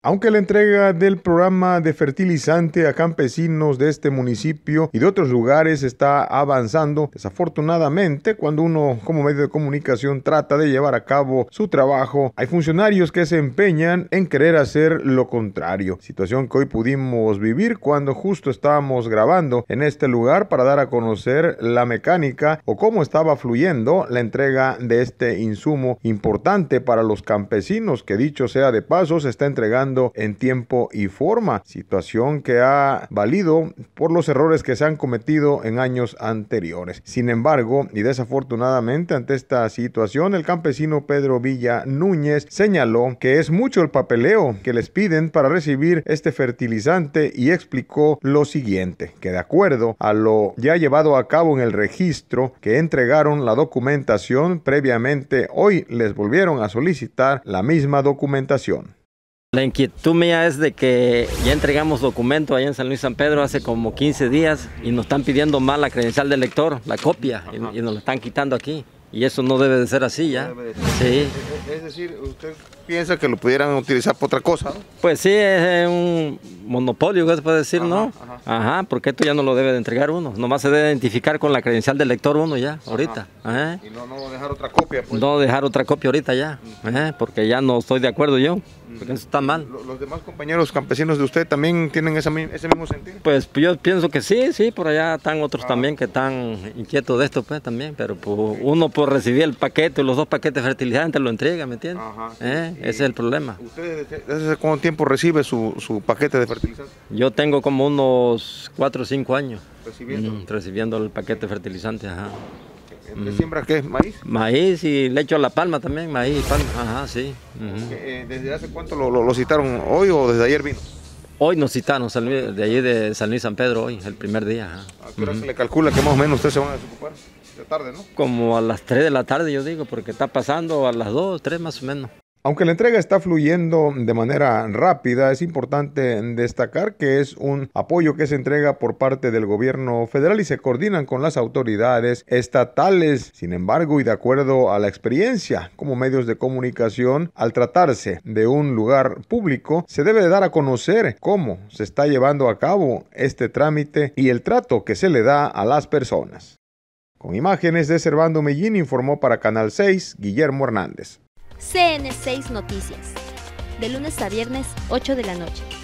Aunque la entrega del programa de fertilizante a campesinos de este municipio y de otros lugares está avanzando, desafortunadamente cuando uno como medio de comunicación trata de llevar a cabo su trabajo, hay funcionarios que se empeñan en querer hacer lo contrario, situación que hoy pudimos vivir cuando justo estábamos grabando en este lugar para dar a conocer la mecánica o cómo estaba fluyendo la entrega de este insumo importante para los campesinos que dicho sea de paso se está entregando en tiempo y forma, situación que ha valido por los errores que se han cometido en años anteriores. Sin embargo, y desafortunadamente ante esta situación, el campesino Pedro Villa Núñez señaló que es mucho el papeleo que les piden para recibir este fertilizante y explicó lo siguiente, que de acuerdo a lo ya llevado a cabo en el registro que entregaron la documentación previamente, hoy les volvieron a solicitar la misma documentación. La inquietud mía es de que ya entregamos documento allá en San Luis San Pedro hace como 15 días y nos están pidiendo más la credencial del lector, la copia, y, y, nos la están quitando aquí. Y eso no debe de ser así ya. Sí. Es decir, usted piensa que lo pudieran utilizar para otra cosa, Pues sí, es un monopolio, se puede decir, ¿no? Ajá. porque esto ya no lo debe de entregar uno. Nomás se debe identificar con la credencial del lector uno ya, ahorita. Y no, dejar otra copia. Pues. No dejar otra copia ahorita ya, mm. porque ya no estoy de acuerdo yo, mm. porque eso está mal. ¿Los demás compañeros campesinos de usted también tienen ese mismo sentido? Pues yo pienso que sí, sí, por allá están otros ah. también que están inquietos de esto, pues también, pero pues, uno por recibir el paquete, los dos paquetes fertilizantes lo entrega ¿me entiendes? Ajá, ¿Eh? Ese es el problema. ¿Usted desde hace cuánto tiempo recibe su, su paquete de fertilizante? Yo tengo como unos 4 o 5 años. ¿Recibiendo? Mm, recibiendo el paquete de fertilizante, ajá. ¿De siembra qué? ¿Maíz? Maíz y lecho a la palma también, maíz palma, ajá, sí. Eh, ¿Desde hace cuánto lo, citaron? ¿Hoy o desde ayer vino? Hoy nos citaron de allí de San Luis San Pedro, hoy, el primer día. Ajá. ¿A qué se le calcula que más o menos ustedes se van a desocupar? tarde, ¿no? Como a las 3 de la tarde, yo digo, porque está pasando a las 2, 3 más o menos. Aunque la entrega está fluyendo de manera rápida, es importante destacar que es un apoyo que se entrega por parte del gobierno federal y se coordinan con las autoridades estatales. Sin embargo, y de acuerdo a la experiencia como medios de comunicación, al tratarse de un lugar público, se debe dar a conocer cómo se está llevando a cabo este trámite y el trato que se le da a las personas. Con imágenes de Servando Mellín informó para Canal 6 Guillermo Hernández. CN6 Noticias, de lunes a viernes 8 de la noche.